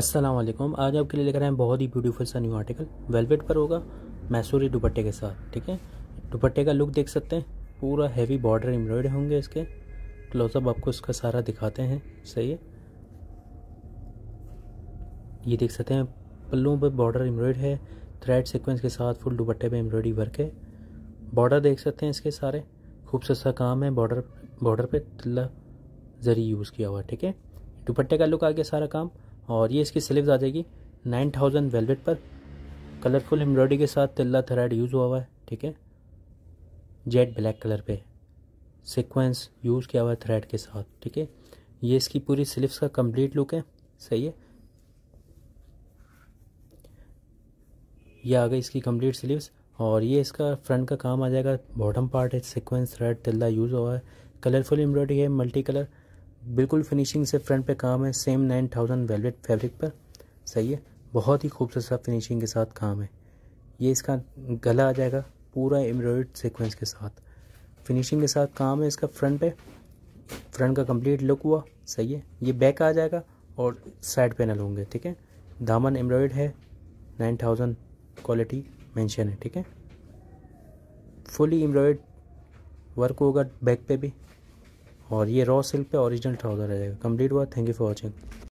अस्सलाम वालेकुम आज आपके लिए लेकर आए हैं बहुत ही ब्यूटीफुल सा न्यू आर्टिकल वेलवेट पर होगा मैसूरी दुपट्टे के साथ ठीक है दुपट्टे का लुक देख सकते हैं पूरा हैवी बॉर्डर एम्ब्रॉयड होंगे इसके क्लोजअप आपको इसका सारा दिखाते हैं सही है ये देख सकते हैं पल्लुओं पर बॉर्डर एम्ब्रॉयड है थ्रेड सिक्वेंस के साथ फुल दुपट्टे पर एम्ब्रॉयडरी वर्क है बॉर्डर देख सकते हैं इसके सारे खूबसूरत सा काम है बॉर्डर बॉर्डर पर तिल्ला जरिए यूज़ किया हुआ ठीक है दुपट्टे का लुक आ गया सारा काम और ये इसकी स्लीव्स आ जाएगी नाइन थाउजेंड वेलवेट पर कलरफुल एम्ब्रॉयडरी के साथ तिल्ला थ्रेड यूज़ हुआ हुआ है ठीक है जेट ब्लैक कलर पे सीक्वेंस यूज़ किया हुआ है थ्रेड के साथ ठीक है ये इसकी पूरी स्लीव्स का कंप्लीट लुक है सही है ये आ गई इसकी कंप्लीट स्लीव्स और ये इसका फ्रंट का काम आ जाएगा बॉटम पार्ट है सिक्वेंस थ्रेड तिल्ला यूज़ हुआ है कलरफुल एम्ब्रॉयडरी है मल्टी कलर बिल्कुल फिनिशिंग से फ्रंट पे काम है same nine thousand velvet fabric पर सही है बहुत ही खूबसूरत सा फिनिशिंग के साथ काम है ये इसका गला आ जाएगा पूरा एम्ब्रॉयड सीक्वेंस के साथ फिनिशिंग के साथ काम है इसका फ्रंट पे फ्रंट का कंप्लीट लुक हुआ सही है ये बैक आ जाएगा और साइड पैनल होंगे ठीक है दामन एम्ब्रॉयड है नाइन थाउजेंड क्वालिटी मेंशन है ठीक है फुली एम्ब्रॉयड वर्क होगा बैक पे भी और ये रॉ सिल्क पे ओरिजिनल ट्राउज़र रहेगा जाएगा कंप्लीट हुआ थैंक यू फॉर वॉचिंग